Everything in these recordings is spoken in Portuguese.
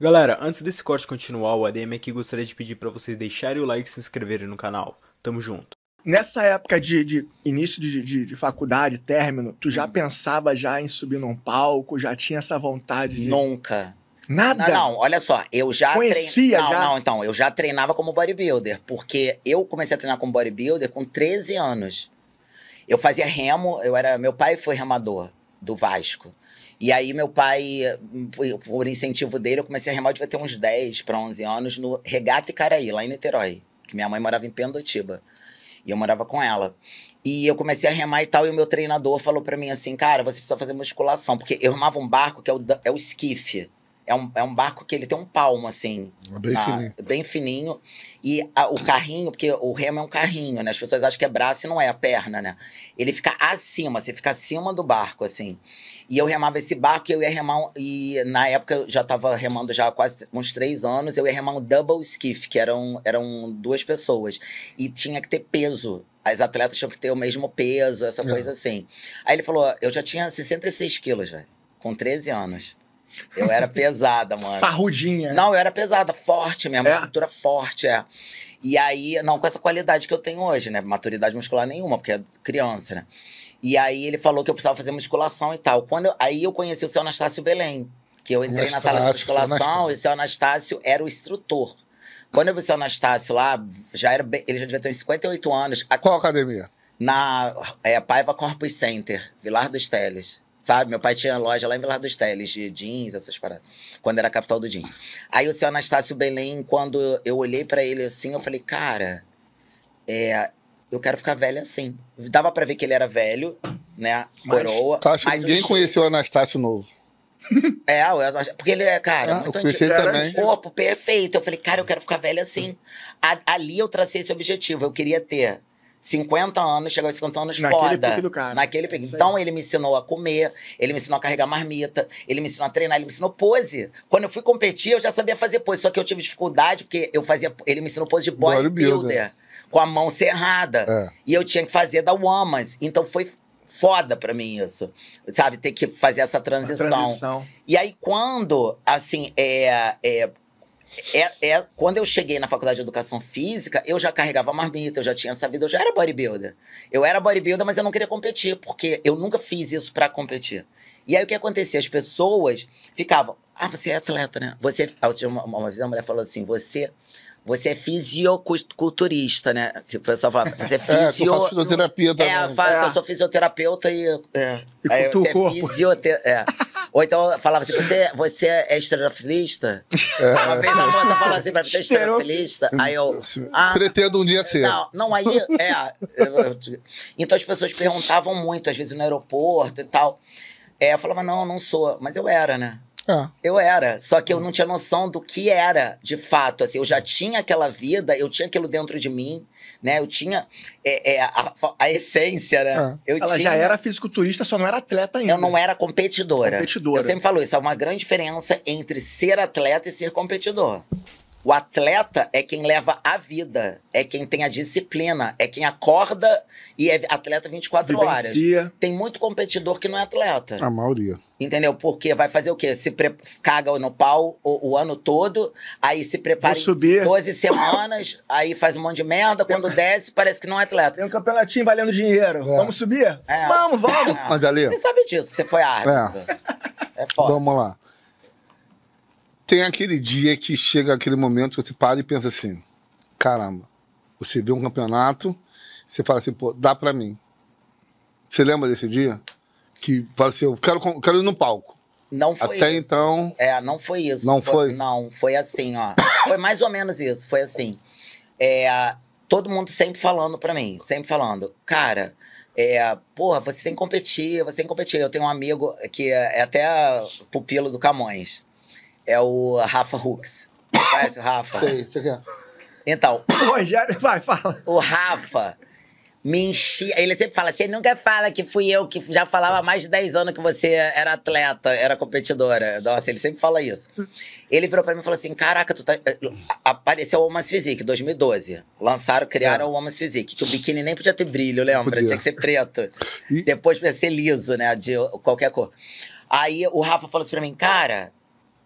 Galera, antes desse corte continuar, o ADM aqui gostaria de pedir para vocês deixarem o like e se inscreverem no canal. Tamo junto. Nessa época de, de início de, de, de, faculdade, término, tu já hum. pensava já em subir num palco? Já tinha essa vontade de... Nunca. Nada? Não, não, olha só, eu já Conhecia trein... não, já? Não, então, eu já treinava como bodybuilder, porque eu comecei a treinar como bodybuilder com 13 anos. Eu fazia remo, eu era, meu pai foi remador do Vasco. E aí, meu pai, por incentivo dele, eu comecei a remar, eu devia ter uns 10 para 11 anos, no Regata e Caraí, lá em Niterói. Que minha mãe morava em Pendotiba. E eu morava com ela. E eu comecei a remar e tal, e o meu treinador falou para mim assim, cara, você precisa fazer musculação. Porque eu remava um barco que é o, é o esquife. É um, é um barco que ele tem um palmo, assim. É bem na, fininho. Bem fininho. E a, o carrinho, porque o remo é um carrinho, né? As pessoas acham que é braço e não é, é a perna, né? Ele fica acima, você fica acima do barco, assim. E eu remava esse barco e eu ia remar. E na época eu já tava remando já há quase uns três anos, eu ia remar um double skiff, que eram, eram duas pessoas. E tinha que ter peso as atletas tinham que ter o mesmo peso, essa é. coisa assim. Aí ele falou: eu já tinha 66 quilos, velho, com 13 anos. Eu era pesada, mano. Parrudinha. Não, eu era pesada, forte mesmo, é? estrutura forte, é. E aí, não com essa qualidade que eu tenho hoje, né? Maturidade muscular nenhuma, porque é criança, né? E aí ele falou que eu precisava fazer musculação e tal. Quando eu, aí eu conheci o seu Anastácio Belém, que eu entrei na sala de musculação, e o seu Anastácio era o instrutor. Quando eu vi o seu Anastácio lá, já era, ele já devia ter uns 58 anos. A, Qual academia? Na é, Paiva Corpus Center, Vilar dos Teles. Sabe? Meu pai tinha loja lá em Vilar dos Teles de jeans, essas paradas. Quando era a capital do jeans. Aí o seu Anastácio Belém, quando eu olhei para ele assim, eu falei, cara, é, eu quero ficar velho assim. Dava para ver que ele era velho, né? Coroa. Mas, acho que ninguém conheceu o Anastácio novo. É, eu, porque ele é, cara, ah, muito antigo. Também. Corpo perfeito. Eu falei, cara, eu quero ficar velho assim. A, ali eu tracei esse objetivo. Eu queria ter 50 anos, chegou aos 50 anos Naquele foda. do cara. Naquele pique. É então ele me ensinou a comer, ele me ensinou a carregar marmita, ele me ensinou a treinar, ele me ensinou pose. Quando eu fui competir, eu já sabia fazer pose, só que eu tive dificuldade porque eu fazia, ele me ensinou pose de bodybuilder, bodybuilder. com a mão cerrada. É. E eu tinha que fazer da Woman's. Então foi foda para mim isso, sabe? Ter que fazer essa transição. transição. E aí, quando, assim, é, é, é, é, quando eu cheguei na faculdade de educação física, eu já carregava marmita, eu já tinha essa vida, eu já era bodybuilder. Eu era bodybuilder, mas eu não queria competir, porque eu nunca fiz isso para competir. E aí o que acontecia? As pessoas ficavam, ah, você é atleta, né? Você. Uma, uma vez uma mulher falou assim: você você é fisiculturista, né? Que o pessoal fala, você é, é fisio... É, fisioterapia também. É, eu, é. eu sou é. fisioterapeuta e... É, e aí, você é corpo. É, fisiotera... é. Ou então falava assim: você, é, você é, é esterofilista? É. Uma vez a moça falou assim pra você: é esterofilista? Aí eu. Ah, Pretendo um dia ser. Não, não aí. É. Então as pessoas perguntavam muito, às vezes no aeroporto e tal. É, eu falava: não, não sou. Mas eu era, né? É. Eu era, só que eu hum. não tinha noção do que era, de fato. Assim, eu já tinha aquela vida, eu tinha aquilo dentro de mim, né? Eu tinha é, é, a, a, essência, né? É. Ela tinha... já era fisiculturista, só não era atleta ainda. Eu não era competidora. competidora. Eu sempre falo isso, é uma grande diferença entre ser atleta e ser competidor. O atleta é quem leva a vida, é quem tem a disciplina, é quem acorda e é atleta 24 Vivencia. horas. Tem muito competidor que não é atleta. A maioria. Entendeu? Porque vai fazer o quê? Se pre... caga no pau o, o, ano todo, aí se prepara Vou 12 semanas, aí faz um monte de merda, quando desce parece que não é atleta. Tem um campeonatinho valendo dinheiro. É. Vamos subir? É. Vamos, vamos. É. Você sabe disso, que você foi árbitro. É. É foda. Vamos lá. Tem aquele dia que chega aquele momento que você para e pensa assim: caramba, você vê um campeonato, você fala assim, pô, dá pra mim. Você lembra desse dia? Que fala assim: eu quero, quero ir no palco. Não foi Até isso. então. É, não foi isso. Não foi? foi? Não, foi assim, ó. Foi mais ou menos isso. Foi assim. É, todo mundo sempre falando pra mim, sempre falando, cara. É, porra, você tem que competir, você tem que competir. Eu tenho um amigo que é até pupilo do Camões é o Rafa Hux. Conhece o Rafa? Sei, sei quer? é. Então. Rogério, vai, fala. O Rafa me enchia. Ele sempre fala assim: nunca fala que fui eu que já falava há mais de 10 anos que você era atleta, era competidora. Nossa, ele sempre fala isso. Ele virou pra mim e falou assim: caraca, tu tá. Eh, apareceu o Woman's Physique, 2012. Lançaram, criaram é. o Woman's Physique, que o biquíni nem podia ter brilho, lembra? Podia. Tinha que ser preto. E... Depois podia ser liso, né? De qualquer cor. Aí o Rafa falou assim pra mim: cara,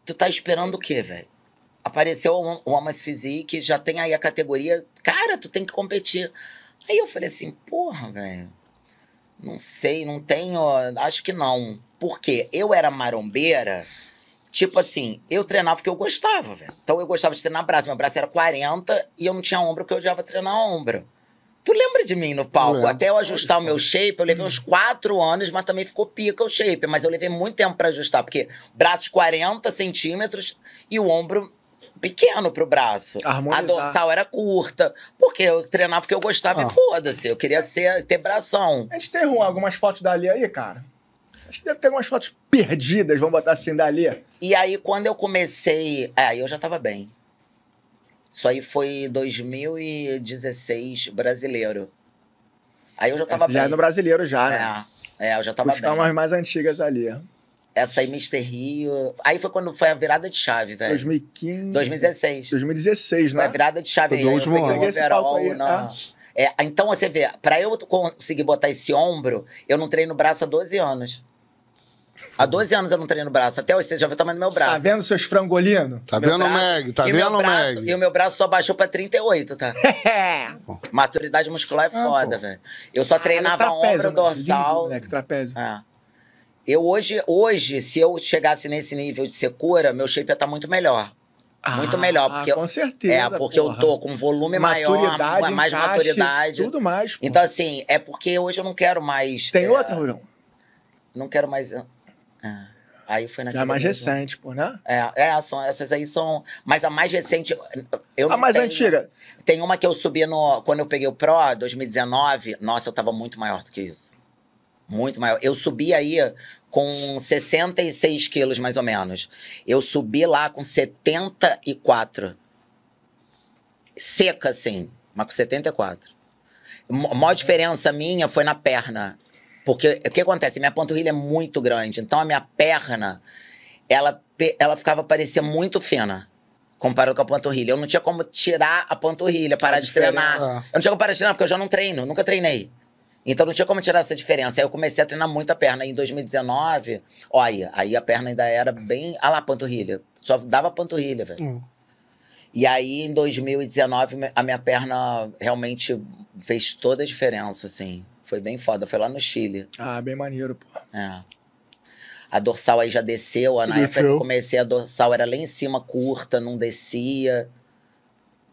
tu tá esperando o quê, velho? Apareceu o um, Physique, já tem aí a categoria. Cara, tu tem que competir. Aí eu falei assim, porra, velho. Não sei, não tenho. Acho que não. Porque eu era marombeira. Tipo assim, eu treinava porque eu gostava, velho. Então eu gostava de treinar braço. Meu braço era 40 e eu não tinha ombro porque eu odiava treinar ombro. Tu lembra de mim no palco? Até eu ajustar o meu shape, eu levei uns quatro anos, mas também ficou pica o shape. Mas eu levei muito tempo para ajustar, porque braços 40 centímetros e o ombro pequeno pro braço. Harmonizar. A dorsal era curta. Porque eu treinava porque eu gostava ah. e foda-se. Eu queria ser, ter bração. A gente tem algumas fotos dali aí, cara? Acho que deve ter algumas fotos perdidas, vamos botar assim, dali. E aí, quando eu comecei. É, aí eu já tava bem. Isso aí foi 2016 brasileiro. Aí eu já tava Essa Já é no brasileiro já, né? É, é eu já tava Buscar bem. umas mais antigas ali. Essa aí, Mr. Rio. Aí foi quando foi a virada de chave, velho. 2015. 2016. 2016, né? Foi a virada de chave. Foi aí, eu peguei ano. um overall aí, na... É. É, então, você vê, pra eu conseguir botar esse ombro, eu não treino braço há 12 anos. Há 12 anos eu não treino braço. Até hoje você já viu o tamanho do meu braço. Tá vendo seus frangolinos? Tá meu vendo, braço, Meg? Tá vendo, Meg? E o meu braço só baixou pra 38, tá? É. Maturidade muscular é ah, foda, velho. Eu só ah, treinava trapézio, ombro, dorsal. Moleque, trapézio. É. Eu hoje, hoje, se eu chegasse nesse nível de secura, meu shape ia estar tá muito melhor. Muito ah, melhor. Porque com certeza. É, porque porra. eu tô com volume maturidade, maior, mais encaixe, maturidade. Tudo mais. Porra. Então, assim, é porque hoje eu não quero mais. Tem é, outra, Rurão? Não quero mais. É. Aí foi é na mais mesmo. recente, pô, né? É, é são, essas aí são. Mas a mais recente. Eu a mais tenho, antiga. Tem uma que eu subi no. Quando eu peguei o Pro, 2019. Nossa, eu tava muito maior do que isso. Muito maior. Eu subi aí com 66 quilos, mais ou menos. Eu subi lá com 74. Seca, assim. Mas com 74. A maior diferença minha foi na perna. Porque o que acontece? Minha panturrilha é muito grande, então a minha perna, ela, ela ficava parecia muito fina. Comparado com a panturrilha. Eu não tinha como tirar a panturrilha, parar de treinar. Eu não tinha como parar de treinar, porque eu já não treino, nunca treinei. Então não tinha como tirar essa diferença. Aí eu comecei a treinar muito a perna. Em 2019, olha, aí a perna ainda era bem. Ah lá, panturrilha. Só dava panturrilha, velho. Hum. E aí, em 2019, a minha perna realmente fez toda a diferença, assim. Foi bem foda, foi lá no Chile. Ah, bem maneiro, pô. É. A dorsal aí já desceu, a na época que eu comecei a dorsal era lá em cima, curta, não descia.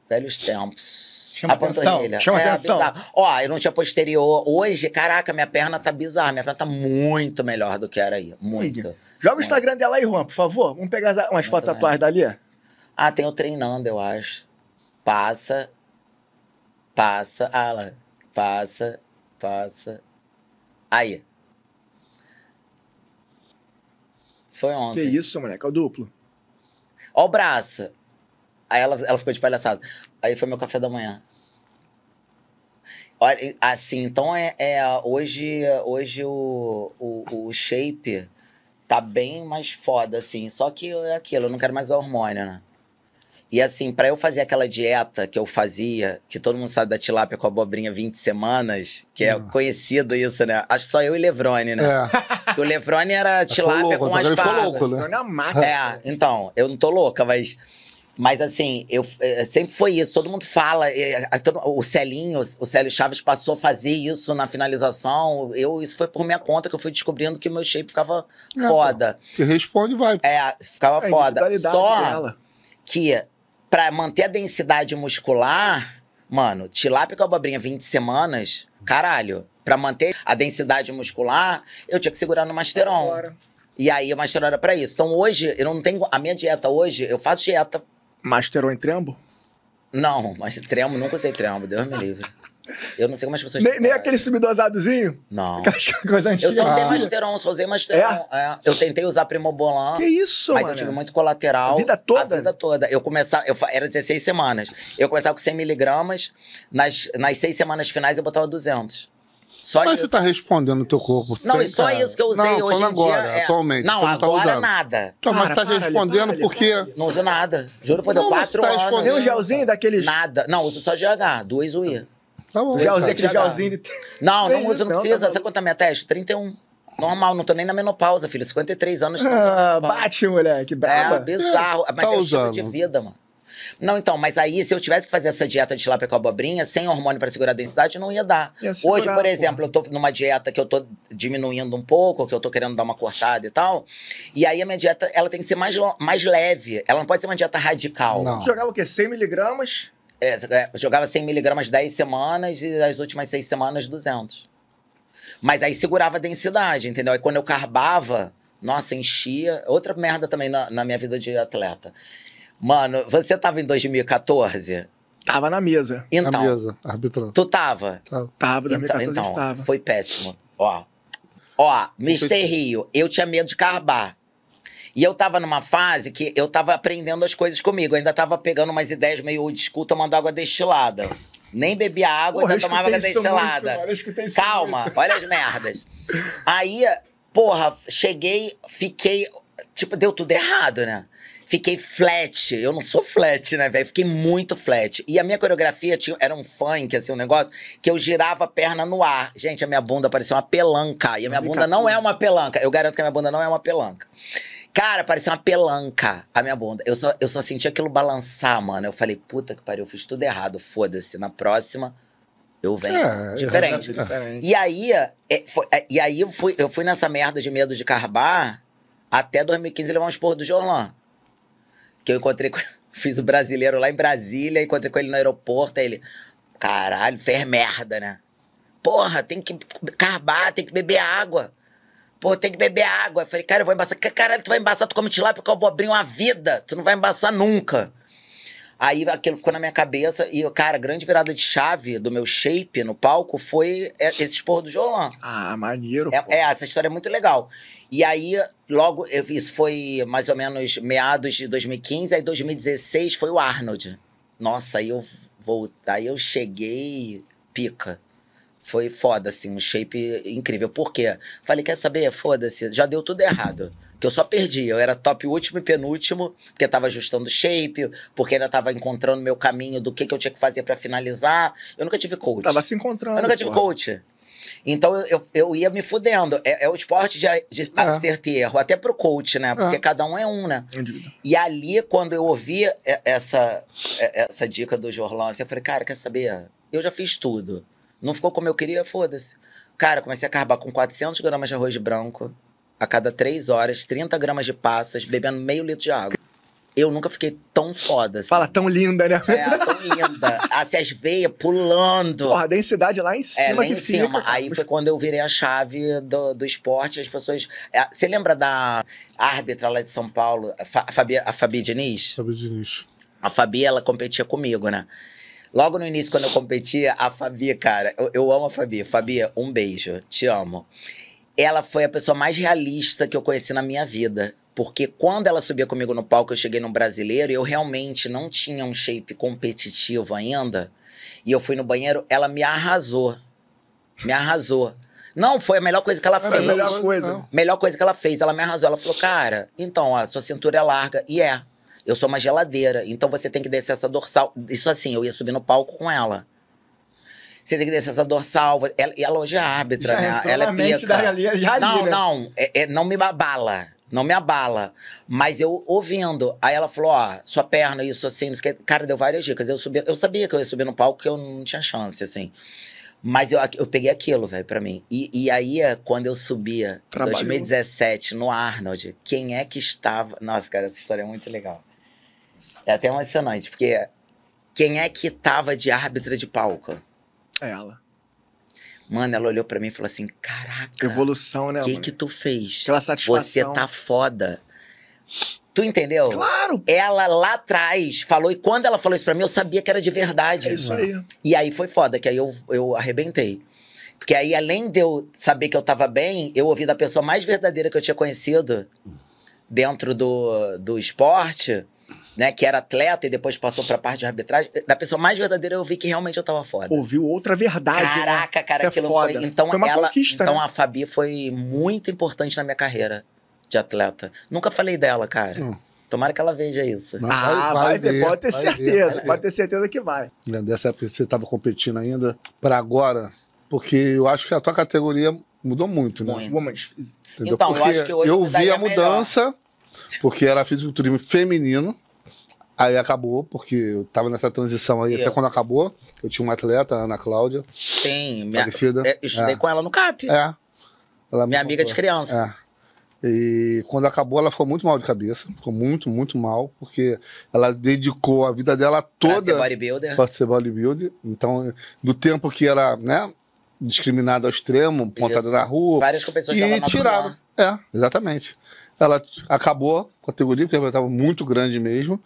Velhos tempos. Chama a atenção, panturrilha. Chama é, atenção. Bizarro. Ó, eu não tinha posterior. Hoje, caraca, minha perna tá bizarra. Minha perna tá muito melhor do que era aí. Muito. Joga o Instagram dela aí, Juan, por favor. Vamos pegar umas muito fotos atuais dali. Ah, tem o treinando, eu acho. Passa. Passa. Ah, lá. Passa passa. Aí. Isso foi ontem. Que isso, moleque? É o duplo. Ó o braço. Aí ela, ela ficou de palhaçada. Aí foi meu café da manhã. Olha, assim, então é, é hoje, hoje o, o, o, shape tá bem mais foda, assim. Só que é aquilo, eu não quero mais hormônio, né? E assim, para eu fazer aquela dieta que eu fazia, que todo mundo sabe da tilápia com abobrinha 20 semanas, que é hum. conhecido isso, né? Acho só eu e Levrone, né? É. o Levrone era tilápia louco, com as louco, né? É, é, então, eu não tô louca, mas mas assim, eu, é, sempre foi isso. Todo mundo fala. É, o Celinho, o Célio Chaves passou a fazer isso na finalização. Eu, isso foi por minha conta que eu fui descobrindo que meu shape ficava é, foda. Que responde, vai. É, ficava é foda. Só dela. que para manter a densidade muscular, mano, tilápia com abobrinha 20 semanas, caralho. Pra manter a densidade muscular, eu tinha que segurar no Masteron. Agora. E aí o Masteron era pra isso. Então hoje, eu não tenho. A minha dieta hoje, eu faço dieta. Masteron em trembo? Não, mas trembo, nunca usei trembo, Deus me livre. Eu não sei como as pessoas. Nem, nem aquele sumidosadozinho? Não. Coisa antiga. Eu só usei Masteron, só usei Masteron. É? É. Eu tentei usar Primobolan. Que isso, Mas mano? eu tive muito colateral. A vida toda? A vida toda. Eu começava, eu, era 16 semanas. Eu começava com 100 miligramas. Nas, nas seis semanas finais eu botava 200. Só Mas isso. você tá respondendo o teu corpo. Não, e só tá- isso que eu usei não, hoje em agora, dia. agora, é. Atualmente, não, tá agora tá nada. Então, mas você tá para, respondendo para, porque. Não uso nada. Juro por Deus, quatro tá anos. Tem um gelzinho daqueles. Nada. Não, uso só GH, duas UI. Tá bom. Gelzinho, aquele gelzinho de... Não, não uso, não então precisa. Você tá Sabe quanto é minha teste? 31. Normal, não tô nem na menopausa, filho. 53 anos. Ah, bate, moleque, braba. É, bizarro. É, mas tá é o estilo de vida, mano. Não, então, mas aí, se eu tivesse que fazer essa dieta de tilápia com abobrinha, sem hormônio para segurar a densidade, não ia dar. Ia segurar, Hoje, por exemplo, eu tô numa dieta que eu tô diminuindo um pouco, que eu tô querendo dar uma cortada e tal. E aí a minha dieta, ela tem que ser mais, mais leve. Ela não pode ser uma dieta radical. Não. Jogava o quê? 100 miligramas? É, jogava 100 miligramas 10 semanas e as últimas 6 semanas 200. Mas aí segurava a densidade, entendeu? Aí quando eu carbava, nossa, enchia. Outra merda também na, na minha vida de atleta. Mano, você tava em 2014? Tava na mesa. Então. Na mesa, arbitrando. Tu tava? Tava, na então, então, tava. Foi péssimo. Ó. Ó, Mister Rio, eu tinha medo de carbar. E eu tava numa fase que eu tava aprendendo as coisas comigo. Eu ainda tava pegando umas ideias meio escuta tomando água destilada. Nem bebia água, ainda tomava água destilada. Muito, Calma, olha as merdas. Aí, porra, cheguei, fiquei. Tipo, deu tudo errado, né? Fiquei flat. Eu não sou flat, né, velho? Fiquei muito flat. E a minha coreografia tinha, era um funk, assim, um negócio, que eu girava a perna no ar. Gente, a minha bunda parecia uma pelanca. E a minha bunda não é uma pelanca. Eu garanto que a minha bunda não é uma pelanca. Cara, parecia uma pelanca a minha bunda. Eu só, eu só senti aquilo balançar, mano. Eu falei, puta que pariu, eu fiz tudo errado. Foda-se, na próxima eu venho. É, diferente. É. diferente. E aí, é, é, foi, é, e aí eu, fui, eu fui nessa merda de medo de carbar até 2015 levar uns esporro do Jorlan. Que eu encontrei com. Fiz o brasileiro lá em Brasília, encontrei com ele no aeroporto, aí ele. Caralho, fez merda, né? Porra, tem que carbar, tem que beber água pô, tem que beber água. Eu falei, cara, eu vou embaçar. Caralho, tu vai embaçar, tu come tilápia com é abobrinha uma vida. Tu não vai embaçar nunca. Aí aquilo ficou na minha cabeça e, cara, a grande virada de chave do meu shape no palco foi é, esse esporro do Jolan. Ah, maneiro. É, é, essa história é muito legal. E aí, logo, isso foi mais ou menos meados de 2015, aí 2016 foi o Arnold. Nossa, aí eu voltei, aí eu cheguei pica foi foda, assim, um shape incrível. Por quê? Falei, quer saber? Foda-se, já deu tudo errado. Que eu só perdi. Eu era top último e penúltimo, porque tava ajustando shape, porque ainda tava encontrando meu caminho do que, que eu tinha que fazer para finalizar. Eu nunca tive coach. Tava se encontrando. Eu nunca tive porra. coach. Então eu, eu ia me fudendo. É, é o esporte de, de é. acerto e erro, até pro coach, né? É. Porque é. cada um é um, né? Entendi. E ali, quando eu ouvi essa, essa dica do Jorlan, assim, eu falei, cara, quer saber? Eu já fiz tudo. Não ficou como eu queria? Foda-se. Cara, comecei a carbar com 400 gramas de arroz branco a cada 3 horas, 30 gramas de passas, bebendo meio litro de água. Eu nunca fiquei tão foda. Assim. Fala, tão linda, né? É, tão linda. Assim, as veias pulando. Porra, a densidade lá em é, cima. É, lá em cima. Fica, Aí foi quando eu virei a chave do, do esporte. As pessoas. É, você lembra da árbitra lá de São Paulo, a Fabi, a Fabi Diniz? Fabi Diniz. A Fabi, ela competia comigo, né? Logo no início, quando eu competia, a Fabi, cara, eu, eu amo a Fabi. Fabi, um beijo, te amo. Ela foi a pessoa mais realista que eu conheci na minha vida. Porque quando ela subia comigo no palco, eu cheguei no brasileiro e eu realmente não tinha um shape competitivo ainda. E eu fui no banheiro, ela me arrasou. Me arrasou. Não, foi a melhor coisa que ela é fez. Foi a melhor coisa. Melhor coisa que ela fez. Ela me arrasou. Ela falou, cara, então, a sua cintura é larga. E é. Eu sou uma geladeira, então você tem que descer essa dorsal. Isso assim, eu ia subir no palco com ela. Você tem que descer essa dorsal. Ela, ela hoje é árbitra, já né? Ela é pica. Da não, né? não. É, é, não me abala. Não me abala. Mas eu ouvindo. Aí ela falou: ó, sua perna, isso assim. Isso, cara, deu várias dicas. Eu, subi, eu sabia que eu ia subir no palco, que eu não tinha chance, assim. Mas eu, eu peguei aquilo, velho, pra mim. E, e aí, quando eu subia, em 2017, no Arnold, quem é que estava. Nossa, cara, essa história é muito legal. É até emocionante, porque quem é que tava de árbitra de palco? É ela. Mano, ela olhou para mim e falou assim: Caraca. Evolução, né? O que que tu fez? Aquela satisfação. Você tá foda. Tu entendeu? Claro! Ela lá atrás falou, e quando ela falou isso pra mim, eu sabia que era de verdade. É isso aí. E aí foi foda, que aí eu, eu arrebentei. Porque aí, além de eu saber que eu tava bem, eu ouvi da pessoa mais verdadeira que eu tinha conhecido dentro do, do esporte né, que era atleta e depois passou pra parte de arbitragem, eh, da pessoa mais verdadeira eu vi que realmente eu tava foda. Ouviu outra verdade. Né? Caraca, cara, é aquilo é foi. Então foi ela. Então né? a Fabi foi muito importante na minha carreira de atleta. Nunca falei dela, cara. Hum. Tomara que ela veja isso. Mas ah, vai, vai ver, pode ter vai certeza. Ver. Pode ter certeza que vai. É, dessa época que você estava competindo ainda, para agora, porque eu acho que a tua categoria mudou muito, né? Muito. Entendeu? Então, porque eu acho que hoje eu vi a mudança, melhor. porque era fisiculturismo feminino, Aí acabou, porque eu tava nessa transição aí, Isso. até quando acabou, eu tinha uma atleta, a Ana Cláudia. Sim, minha, é, estudei é. com ela no CAP. É. Ela minha amiga comprou. de criança. É. E quando acabou, ela ficou muito mal de cabeça. Ficou muito, muito mal, porque ela dedicou a vida dela toda. Pra ser bodybuilder. Pra ser bodybuilder. Então, do tempo que era, né, Discriminada ao extremo, pontada na rua. Várias competições e tirada, É, exatamente. Ela acabou a categoria, porque ela estava muito grande mesmo.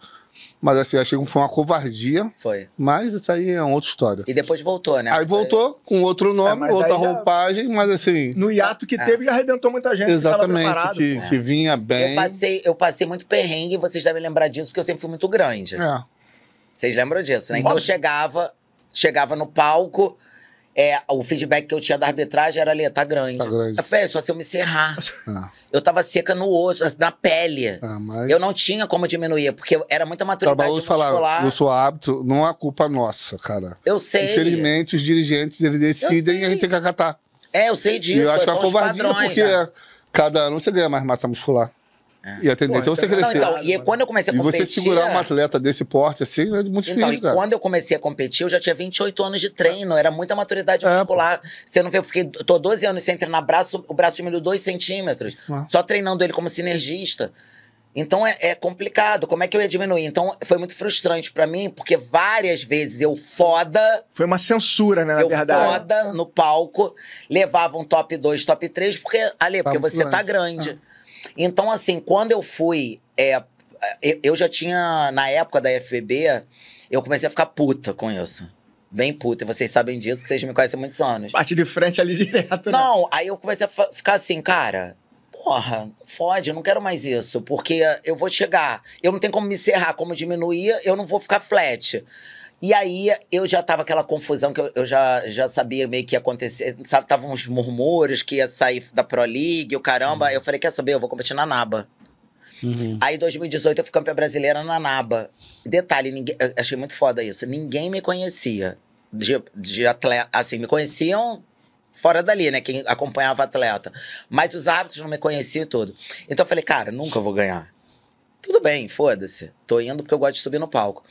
Mas assim, achei que foi uma covardia. Foi. Mas isso aí é outra história. E depois voltou, né? Aí voltou com outro é, nome, é, outra roupagem, mas assim. No hiato que é. teve, já arrebentou muita gente. Exatamente, que, que, que, vinha bem. Eu passei, eu passei muito perrengue, vocês devem lembrar disso, porque eu sempre fui muito grande. É. Vocês lembram disso, né? Então eu chegava, chegava no palco é, o feedback que eu tinha da arbitragem era ali, tá grande. Tá grande. Eu falei, é, só se eu me cerrar. Ah. Eu tava seca no osso, assim, na pele. Ah, mas... Eu não tinha como diminuir, porque era muita maturidade muscular. Falar, o seu hábito não é culpa nossa, cara. Eu sei. Infelizmente, os dirigentes, eles decidem e a gente tem que acatar. É, eu sei disso. E eu acho uma covardia, padrões, porque cada ano você ganha mais massa muscular. É. E a tendência é você então, crescer. Não, então, e é quando eu comecei a competir. E você segurar é. um atleta desse porte assim é muito então, difícil. Então, e cara. quando eu comecei a competir, eu já tinha 28 anos de treino, era muita maturidade muscular. Você não vê, eu fiquei. tô 12 anos sem treinar braço, o braço diminuiu 2 centímetros. Só treinando ele como sinergista. Então é, é, complicado. Como é que eu ia diminuir? Então foi muito frustrante para mim, porque várias vezes eu foda. Foi uma censura, né? Na eu verdade. foda no palco, levava um top 2, top 3, porque, Ale, tá porque você tá grande. Ah. Então, assim, quando eu fui. É, eu já tinha, na época da FBB, eu comecei a ficar puta com isso. Bem puta, e vocês sabem disso, que vocês me conhecem há muitos anos. Parte de frente ali direto, né? Não, aí eu comecei a ficar assim, cara, porra, fode, eu não quero mais isso, porque eu vou chegar, eu não tenho como me encerrar, como diminuir, eu não vou ficar flat. E aí eu já tava aquela confusão que eu, eu já, já sabia meio que ia acontecer. Sabe, tava uns murmúrios que ia sair da Pro League, o caramba. Uhum. Eu falei, quer saber? Eu vou competir na Naba. Uhum. Aí em 2018 eu fui campeã brasileira na Naba. Detalhe, ninguém, achei muito foda isso. Ninguém me conhecia. De, de atleta, assim, me conheciam fora dali, né? Quem acompanhava atleta. Mas os árbitros não me conheciam e tudo. Então eu falei, cara, nunca vou ganhar. Tudo bem, foda-se. Tô indo porque eu gosto de subir no palco.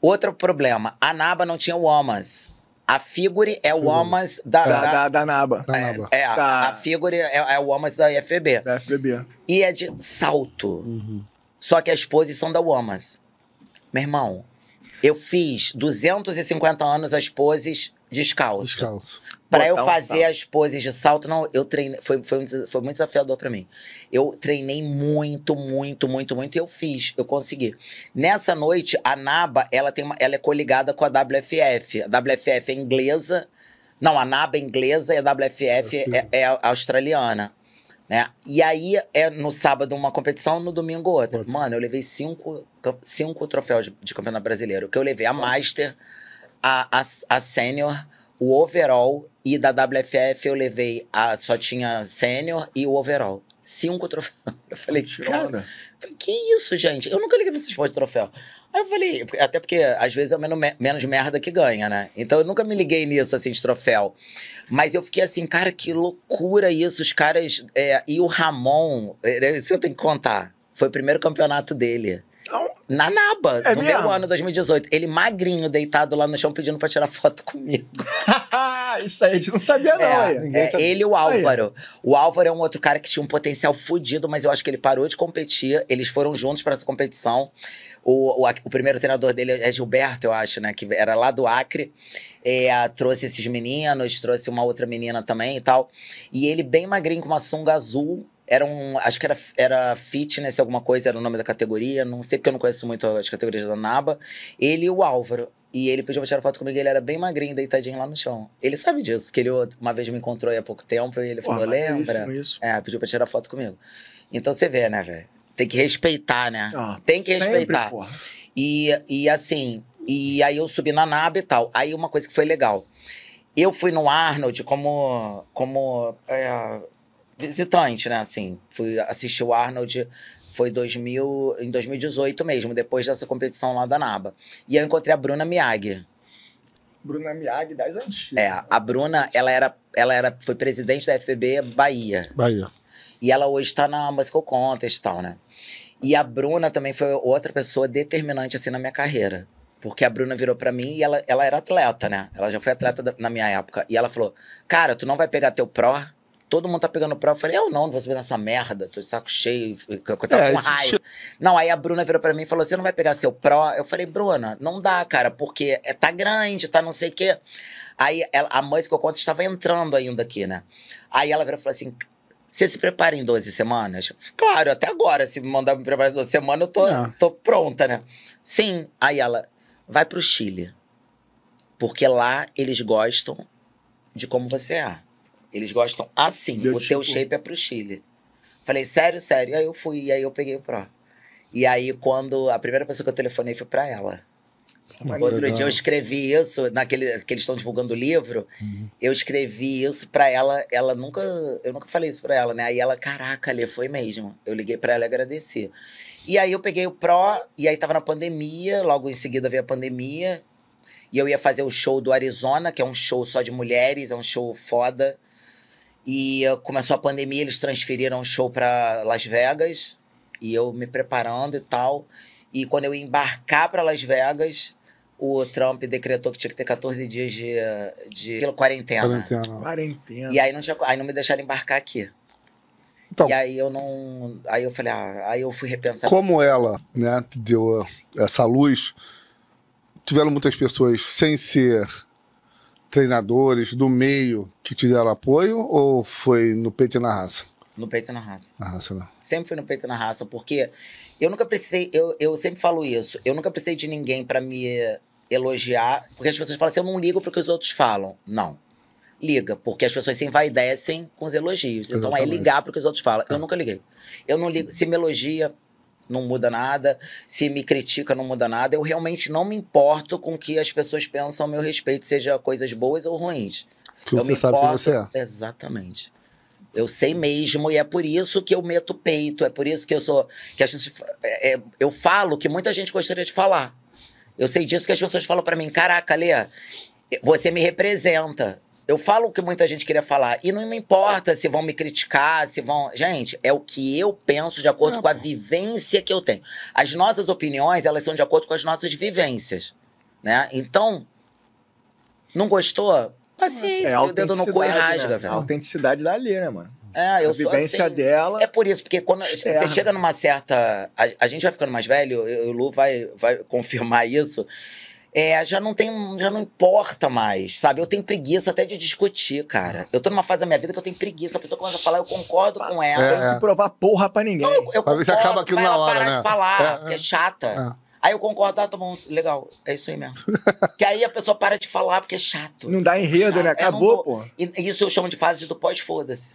Outro problema, a Naba não tinha womas. A Figure é o Omas da da, da, da, da, Naba. É, é tá. a Figure é, é o Omas da IFBB. Da FBB. E é de salto. Uhum. Só que a exposição da Omas. Meu irmão, eu fiz 250 anos as poses Descalço. Descalço. Pra Botar eu fazer um as poses de salto, não, eu treinei. Foi, foi, um, foi muito desafiador para mim. Eu treinei muito, muito, muito, muito e eu fiz, eu consegui. Nessa noite, a NABA, ela, tem uma, ela é coligada com a WFF. A WFF é inglesa. Não, a NABA é inglesa e a WFF é, é, australiana. Né? E aí, é no sábado uma competição, no domingo outra. Mano, eu levei cinco, cinco troféus de, de campeonato brasileiro. Que eu levei a Master a, a, a sênior, o overall, e da WFF eu levei a. Só tinha sênior e o overall. Cinco troféus. Eu falei, cara, que isso, gente? Eu nunca liguei pra esses esporte de troféu. Aí eu falei, até porque às vezes é o menos, menos merda que ganha, né? Então eu nunca me liguei nisso, assim, de troféu. Mas eu fiquei assim, cara, que loucura isso. Os caras. É, e o Ramon, é, isso eu tenho que contar. Foi o primeiro campeonato dele. Então, na naba, é no mesmo? ano, 2018. Ele magrinho, deitado lá no chão, pedindo pra tirar foto comigo. Isso aí a gente não sabia, não. É, é ele e o Álvaro. Aí. O Álvaro é um outro cara que tinha um potencial fodido, mas eu acho que ele parou de competir. Eles foram juntos para essa competição. O, o, o, primeiro treinador dele é Gilberto, eu acho, né? Que era lá do Acre. É, trouxe esses meninos, trouxe uma outra menina também e tal. E ele bem magrinho, com uma sunga azul era um. Acho que era, era fitness, alguma coisa, era o nome da categoria. Não sei porque eu não conheço muito as categorias da Naba. Ele e o Álvaro. E ele pediu pra tirar foto comigo, ele era bem magrinho, deitadinho lá no chão. Ele sabe disso, que ele uma vez me encontrou há pouco tempo e ele Pô, falou, lembra? Isso, isso. É, pediu pra tirar foto comigo. Então você vê, né, velho? Tem que respeitar, né? Ah, Tem que sempre, respeitar. E, e assim, e aí eu subi na naba e tal. Aí uma coisa que foi legal. Eu fui no Arnold como. como é, visitante, né? Assim, fui assistir o Arnold foi 2000, em 2018 mesmo, depois dessa competição lá da NABA. E eu encontrei a Bruna Miyagi. Bruna Miyagi das antigas. É, a Bruna, ela era ela era foi presidente da FBB Bahia. Bahia. E ela hoje está na Musical Contest e tal, né? E a Bruna também foi outra pessoa determinante assim na minha carreira. Porque a Bruna virou para mim e ela, ela era atleta, né? Ela já foi atleta da, na minha época. E ela falou: Cara, tu não vai pegar teu pró Todo mundo tá pegando prova. Eu falei, eu não, não vou subir nessa merda, tô de saco cheio, eu tava é, com raiva. Gente... Não, aí a Bruna virou pra mim e falou: você não vai pegar seu pró? Eu falei, Bruna, não dá, cara, porque é, tá grande, tá não sei o quê. Aí ela, a mãe que eu conto estava entrando ainda aqui, né? Aí ela virou e falou assim: você se prepara em 12 semanas? Claro, até agora, se mandar me preparar em 12 semanas, eu tô, é. tô pronta, né? Sim. Aí ela, vai pro Chile. Porque lá eles gostam de como você é. Eles gostam assim. Deu o tipo... teu shape é pro Chile. Falei, sério, sério. Aí eu fui, e aí eu peguei o Pro. E aí, quando a primeira pessoa que eu telefonei foi pra ela. Outro dia eu escrevi isso, naquele que eles estão divulgando o livro, uhum. eu escrevi isso pra ela, ela nunca, eu nunca falei isso pra ela, né? Aí ela, caraca, Lê, foi mesmo. Eu liguei pra ela e agradeci. E aí eu peguei o Pro, e aí tava na pandemia, logo em seguida veio a pandemia, e eu ia fazer o show do Arizona, que é um show só de mulheres, é um show foda, e eh, começou a pandemia, eles transferiram o show para Las Vegas. E eu me preparando e tal. E quando eu ia embarcar para Las Vegas, o Trump decretou que tinha que ter 14 dias de, de, quarentena. quarentena. Quarentena. E aí não, tinha, aí não me deixaram embarcar aqui. Então, e aí eu não. Aí eu falei, ah, aí eu fui repensar. Como ela, né, deu essa luz, tiveram muitas pessoas sem ser treinadores do meio que te deram apoio ou foi no peito e na raça? No peito e na raça. Na raça, não. Né? Sempre foi no peito e na raça, porque eu nunca precisei, eu, eu sempre falo isso, eu nunca precisei de ninguém para me elogiar, porque as pessoas falam assim, eu não ligo pro que os outros falam. Não. Liga, porque as pessoas se envaidecem com os elogios. Então, Exatamente. Então é ligar pro que os outros falam. É. Eu nunca liguei. Eu não ligo, se me elogia, não muda nada, se me critica, não muda nada. Eu realmente não me importo com o que as pessoas pensam a meu respeito, seja coisas boas ou ruins. Que eu você me sabe importo... quem você é. Exatamente. Eu sei mesmo, e é por isso que eu meto peito, é por isso que eu sou. que a gente, é, é, eu falo que muita gente gostaria de falar. Eu sei disso que as pessoas falam para mim: caraca, Lê, você me representa eu falo o que muita gente queria falar. E não me importa se vão me criticar, se vão. Gente, é o que eu penso de acordo com a vivência que eu tenho. As nossas opiniões, elas são de acordo com as nossas vivências. Né? Então, não gostou? Paciência, é o dedo no cu é e rasga, né? velho. A autenticidade da ali, né, mano? É, eu a vivência sou assim, dela. É por isso, porque quando é externa. você chega numa certa. A, a, gente vai ficando mais velho, eu, o Lu vai, vai confirmar isso é, já não tem, já não importa mais, sabe? Eu tenho preguiça até de discutir, cara. Eu tô numa fase da minha vida que eu tenho preguiça. A pessoa começa a falar, eu concordo com ela. É, não tem é. que provar porra pra ninguém. Não, eu, eu concordo, acaba aquilo na hora, parar né? de falar, é, porque é, é chata. É. Aí eu concordo, ah, tá bom, legal, é isso aí mesmo. que aí a pessoa para de falar, porque é chato. Não dá enredo, é né? chato. né? Acabou, pô. isso eu chamo de fase do pós-foda-se.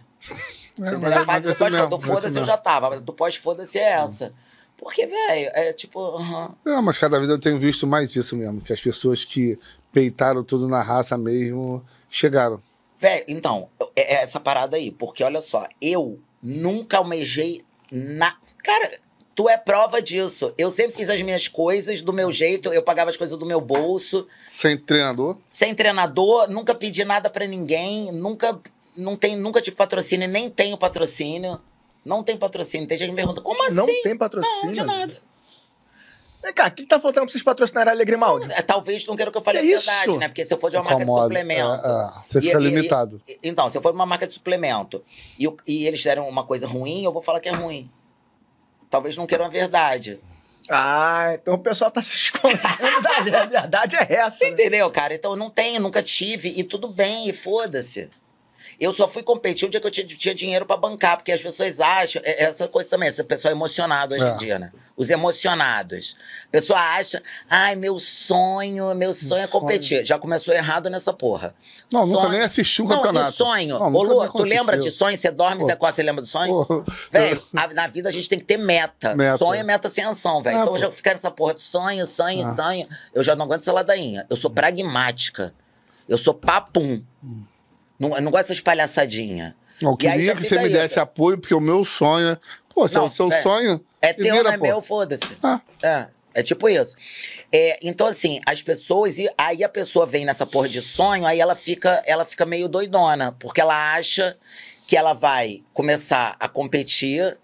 É, a fase do pós-foda-se eu já tava, mas do pós-foda-se é essa. Hum. Porque, velho, é tipo. Uhum. Não, mas cada vez eu tenho visto mais isso mesmo. Que as pessoas que peitaram tudo na raça mesmo chegaram. Velho, então, é, é essa parada aí. Porque olha só, eu nunca almejei na. Cara, tu é prova disso. Eu sempre fiz as minhas coisas do meu jeito, eu pagava as coisas do meu bolso. Sem treinador? Sem treinador, nunca pedi nada para ninguém, nunca. Não tem, nunca tive patrocínio, nem tenho patrocínio. Não tem patrocínio. Tem gente que me pergunta, como assim? Não tem patrocínio? Não, de nada. Vem cá, o que tá faltando pra vocês patrocinarem a Alegria Maldi? É, talvez não quero que eu fale a é verdade, né? Porque se eu for de é uma marca de suplemento. É, é. Você fica e, limitado. E, então, se eu for de uma marca de suplemento e, e eles deram uma coisa ruim, eu vou falar que é ruim. Talvez não queiram a verdade. Ah, então o pessoal tá se escondendo. a verdade é essa. Né? Entendeu, cara? Então eu não tenho, nunca tive, e tudo bem, e foda-se. Eu só fui competir o dia que eu tinha, tinha dinheiro para bancar, porque as pessoas acham. É, é essa coisa também, essa pessoa é emocionada hoje é. em dia, né? Os emocionados. A pessoa acha, ai, meu sonho, meu sonho meu é competir. Sonho. Já começou errado nessa porra. Não, sonho... nunca nem assistiu um o campeonato. Não, sonho. Não, Ô, Lu, tu lembra de sonho? Você dorme, você acorda, você lembra do sonho? Velho, na vida a gente tem que ter meta. meta. Sonho é meta sem ação, velho. É, então pô. eu já fico nessa porra de sonho, sonho, ah. sonho. Eu já não aguento essa ladainha. Eu sou hum. pragmática. Eu sou papum. Hum. Não, não gosto dessas palhaçadinhas. Eu queria que você me desse isso. apoio, porque o meu sonho é. Pô, se é o seu é, sonho. É teu, não é meu, foda-se. Ah. É, é tipo isso. É, então, assim, as pessoas. E aí a pessoa vem nessa porra de sonho, aí ela fica, ela fica meio doidona, porque ela acha que ela vai começar a competir,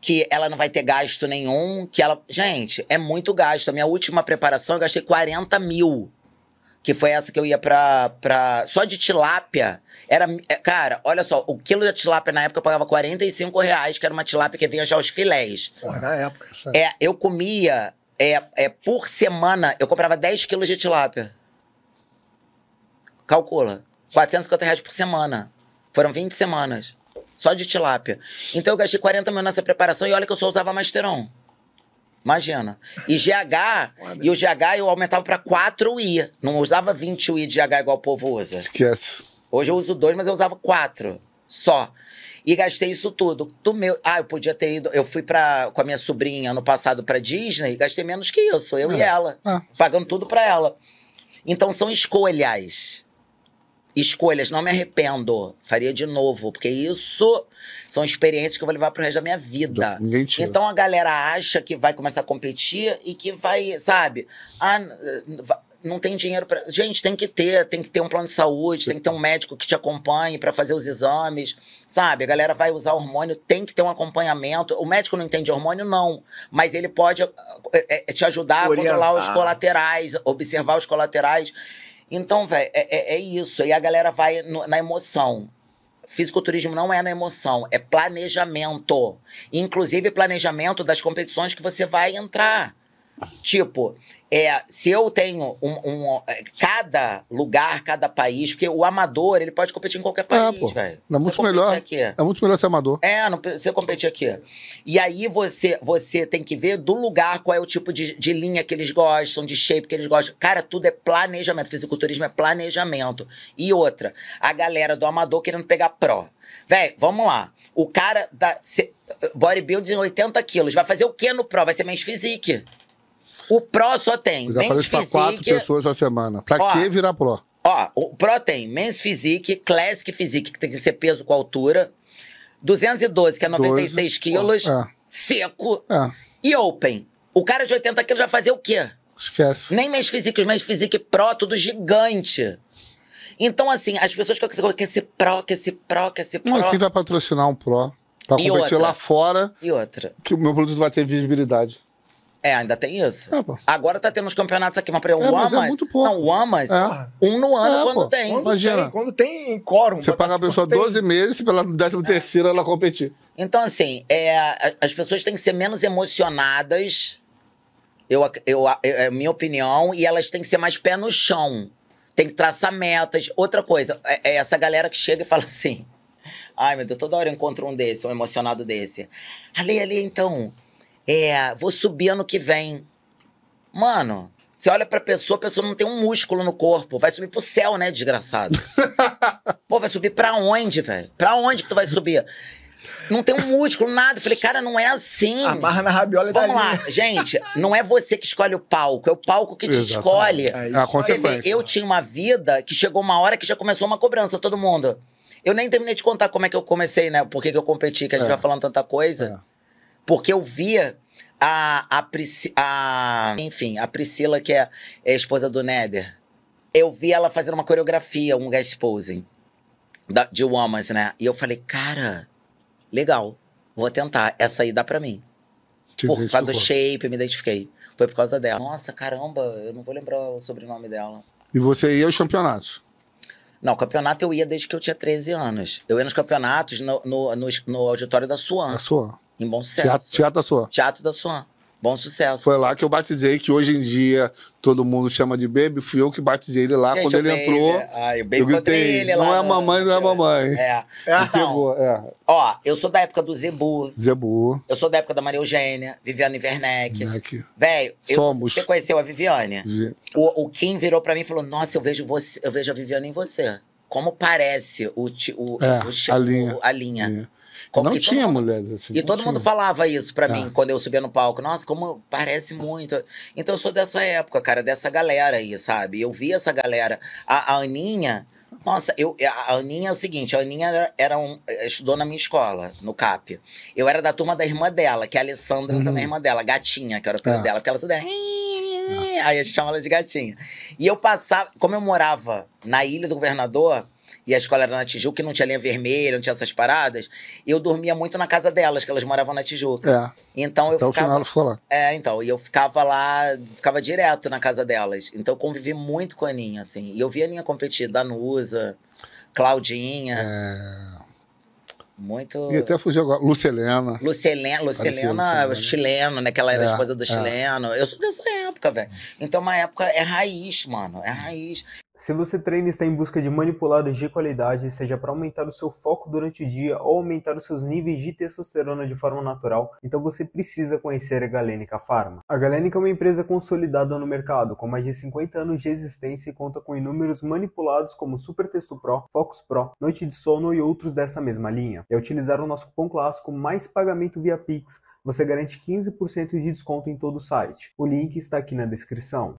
que ela não vai ter gasto nenhum, que ela. Gente, é muito gasto. A minha última preparação eu gastei 40 mil que foi essa que eu ia pra. pra só de tilápia. Era. Cara, olha só, o quilo de tilápia na época eu pagava 45 reais, que era uma tilápia que vinha já os filés. Porra, na época, sabe? É, eu comia. É, é, por semana, eu comprava 10 quilos de tilápia. Calcula. 450 reais por semana. Foram 20 semanas. Só de tilápia. Então eu gastei 40 mil nessa preparação e olha que eu só usava Masteron. Imagina. E GH, e o GH eu aumentava para 4 UI. Não usava 20 UI de GH igual o povo usa. Esquece. Hoje eu uso dois, mas eu usava quatro só. E gastei isso tudo. Do meu, ah, eu podia ter ido. Eu fui pra, com a minha sobrinha ano passado pra Disney, gastei menos que isso, eu é. e ela. É. Pagando tudo pra ela. Então são escolhas escolhas, não me arrependo. Faria de novo, porque isso são experiências que eu vou levar pro resto da minha vida. Mentira. Então a galera acha que vai começar a competir e que vai, sabe? Ah, não tem dinheiro para. Gente, tem que ter, tem que ter um plano de saúde, tem que ter um médico que te acompanhe para fazer os exames, sabe? A galera vai usar hormônio, tem que ter um acompanhamento. O médico não entende hormônio, não, mas ele pode eh, eh, te ajudar Orientar. a controlar os colaterais, observar os colaterais. Então, velho, é, é, é, isso. E a galera vai no, na emoção. Fisiculturismo não é na emoção, é planejamento. Inclusive planejamento das competições que você vai entrar. Tipo, é, se eu tenho um, um, é, cada lugar, cada país, porque o amador, ele pode competir em qualquer é, país, velho. É muito melhor. Aqui. É muito melhor ser amador. É, não precisa competir aqui. E aí você, você tem que ver do lugar qual é o tipo de, de linha que eles gostam, de shape que eles gostam. Cara, tudo é planejamento. Fisiculturismo é planejamento. E outra, a galera do amador querendo pegar pró. velho vamos lá. O cara da bodybuilding 80 quilos vai fazer o que no pró? Vai ser mais physique. O pró só tem. Eu já falei isso pra quatro pessoas a semana. Pra ó, que virar pró? Ó, o pró tem Men's Physique, Classic Physique, que tem que ser peso com altura. 212, que é 96 12, quilos. É. Seco. É. E Open. O cara de 80 quilos vai fazer o quê? Esquece. Nem Men's Physique, os Men's Physique Pro, tudo gigante. Então, assim, as pessoas que querem que ser pró, que ser pró, que ser pró. Mas quem vai patrocinar um pró? Pra tá competir lá fora. E outra. Que o meu produto vai ter visibilidade. É, ainda tem isso. É, Agora tá tendo os campeonatos aqui, mas pra eu é, mas é muito pouco. Não, o Amas, é. um no ano é, quando pô. tem. Imagina. quando tem quórum. Você paga a pessoa 12 tem. meses pela 13 é. terceira ela competir. Então, assim, é, as pessoas têm que ser menos emocionadas, eu, eu, é, é minha opinião, e elas têm que ser mais pé no chão. Tem que traçar metas. Outra coisa, é essa galera que chega e fala assim... Ai, meu Deus, toda hora eu encontro um desse, um emocionado desse. Ali, ali, então, é, vou subir ano que vem. Mano, você olha pra pessoa, a pessoa não tem um músculo no corpo. Vai subir pro céu, né, desgraçado? Pô, vai subir pra onde, velho? Pra onde que tu vai subir? Não tem um músculo, nada. falei, cara, não é assim. Amarra na rabiola Vamos lá, gente. Não é você que escolhe o palco, é o palco que te escolhe. É, é a consequência. eu tinha uma vida que chegou uma hora que já começou uma cobrança, todo mundo. Eu nem terminei de contar como é que eu comecei, né? Por que, que eu competi, que a gente é. vai falando tanta coisa. É. Porque eu via a, a, Prisci, a enfim, a Priscila, que é, é, a esposa do Nether Eu vi ela fazendo uma coreografia, um guest posing da, de Womas, né? E eu falei, cara, legal, vou tentar. Essa aí dá pra mim. por causa do shape, me identifiquei. Foi por causa dela. Nossa, caramba, eu não vou lembrar o sobrenome dela. E você ia aos campeonatos? Não, campeonato eu ia desde que eu tinha 13 anos. Eu ia nos campeonatos no, no, no, no auditório da Suan. Da Suan. Em Bom Sucesso. Teatro, teatro da Suan. Teatro da Suan. Bom sucesso. Foi lá que eu batizei, que hoje em dia todo mundo chama de Baby. Fui eu que batizei ele lá. Gente, Quando ele baby, entrou. eu é- baby eu gritei, ele lá. Não é mamãe, não é mamãe. É. é. Então, pegou, é. Ó, eu sou da época do Zebu. Zebu. Eu sou da época da Maria Eugênia, Viviane Werneck. Velho, Somos. você conheceu a Viviane? O, o Kim virou pra mim e falou: Nossa, eu vejo, você, eu vejo a Viviane em você. Como parece o, o, é, o, a linha. O, a linha não tinha mundo, mulheres assim. E todo tinha. mundo falava isso pra ah. mim quando eu subia no palco. Nossa, como parece muito. Então eu sou dessa época, cara, dessa galera aí, sabe? Eu vi essa galera. A, a Aninha. Nossa, eu, a Aninha é o seguinte, a Aninha era, era um, estudou na minha escola, no CAP. Eu era da turma da irmã dela, que é a Alessandra uhum. também é irmã dela, gatinha, que era o apelido ah. dela, que ela tudo era... Ah. Aí a gente chama ela de gatinha. E eu passava, como eu morava na Ilha do Governador, e a escola era na Tijuca, que não tinha linha vermelha, não tinha essas paradas, eu dormia muito na casa delas, que elas moravam na Tijuca. É. Então eu Até ficava. O final ficou lá. É, então. E eu ficava lá, ficava direto na casa delas. Então eu convivi muito com a Aninha, assim. E eu via a Aninha competir, Danusa, Claudinha. É. Muito. E até fugiu agora. Lucelena. Lucelena, Lucelena, chileno, né? Que ela era é, esposa do é. chileno. Eu sou dessa época, velho. Então, é uma época é raiz, mano. É raiz. Se você treina e está em busca de manipulados de qualidade, seja para aumentar o seu foco durante o dia ou aumentar os seus níveis de testosterona de forma natural, então você precisa conhecer a Galenica Pharma. A Galenica é uma empresa consolidada no mercado, com mais de 50 anos de existência e conta com inúmeros manipulados como Super Testo Pro, Focus Pro, Noite de Sono e outros dessa mesma linha. E é ao utilizar o nosso cupom clássico mais pagamento via Pix, você garante 15% de desconto em todo o site. O link está aqui na descrição.